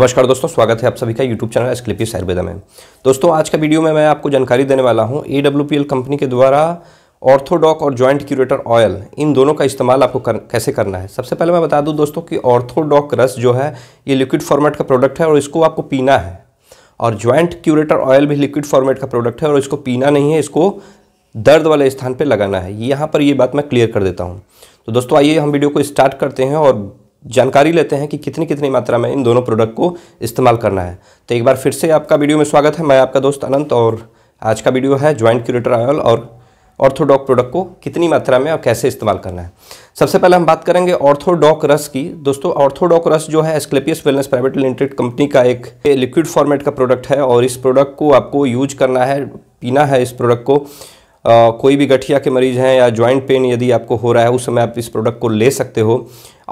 नमस्कार दोस्तों स्वागत है आप सभी का यूट्यूब चैनल एस्क्लिपिस आयुर्वेदा में दोस्तों आज का वीडियो में मैं आपको जानकारी देने वाला हूँ ए कंपनी के द्वारा ऑर्थोडॉक और जॉइंट क्यूरेटर ऑयल इन दोनों का इस्तेमाल आपको कर, कैसे करना है सबसे पहले मैं बता दूं दोस्तों कि ऑर्थोडॉक रस जो है ये लिक्विड फॉर्मेट का प्रोडक्ट है और इसको आपको पीना है और ज्वाइंट क्यूरेटर ऑयल भी लिक्विड फॉर्मेट का प्रोडक्ट है और इसको पीना नहीं है इसको दर्द वाले स्थान पर लगाना है यहाँ पर ये बात मैं क्लियर कर देता हूँ तो दोस्तों आइए हम वीडियो को स्टार्ट करते हैं और जानकारी लेते हैं कि कितनी कितनी मात्रा में इन दोनों प्रोडक्ट को इस्तेमाल करना है तो एक बार फिर से आपका वीडियो में स्वागत है मैं आपका दोस्त अनंत और आज का वीडियो है ज्वाइंट क्यूरेटर ऑयल और ऑर्थोडॉक प्रोडक्ट को कितनी मात्रा में और कैसे इस्तेमाल करना है सबसे पहले हम बात करेंगे ऑर्थोडॉक रस की दोस्तों ऑर्थोडॉक रस जो है Asclepius wellness private limited company का एक लिक्विड फॉर्मेट का प्रोडक्ट है और इस प्रोडक्ट को आपको यूज करना है पीना है इस प्रोडक्ट को कोई भी गठिया के मरीज़ हैं या ज्वाइंट पेन यदि आपको हो रहा है उस समय आप इस प्रोडक्ट को ले सकते हो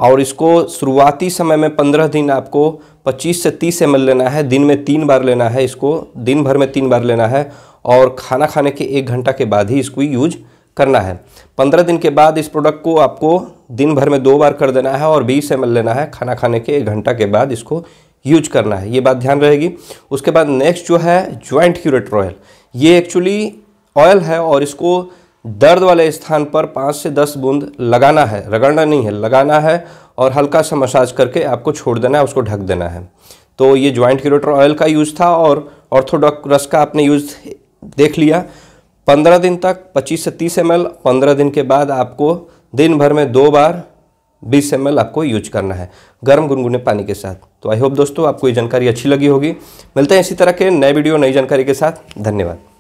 और इसको शुरुआती समय में पंद्रह दिन आपको पच्चीस से तीस एम लेना है दिन में तीन बार लेना है इसको दिन भर में तीन बार लेना है और खाना खाने के एक घंटा के बाद ही इसको यूज करना है पंद्रह दिन के बाद इस प्रोडक्ट को आपको दिन भर में दो बार कर देना है और बीस एम लेना है खाना खाने के एक घंटा के बाद इसको यूज करना है ये बात ध्यान रहेगी उसके बाद नेक्स्ट जो है ज्वाइंट क्यूरेट रॉयल ये एक्चुअली ऑयल है और इसको दर्द वाले स्थान पर पाँच से दस बूंद लगाना है रगड़ना नहीं है लगाना है और हल्का सा मसाज करके आपको छोड़ देना है उसको ढक देना है तो ये ज्वाइंट क्यूरेटर ऑयल का यूज़ था और ऑर्थोडॉक रस का आपने यूज़ देख लिया पंद्रह दिन तक पच्चीस से तीस एम एल पंद्रह दिन के बाद आपको दिन भर में दो बार बीस एम एल आपको यूज करना है गर्म गुनगुने पानी के साथ तो आई होप दोस्तों आपको ये जानकारी अच्छी लगी होगी मिलते हैं इसी तरह के नए वीडियो नई जानकारी के साथ धन्यवाद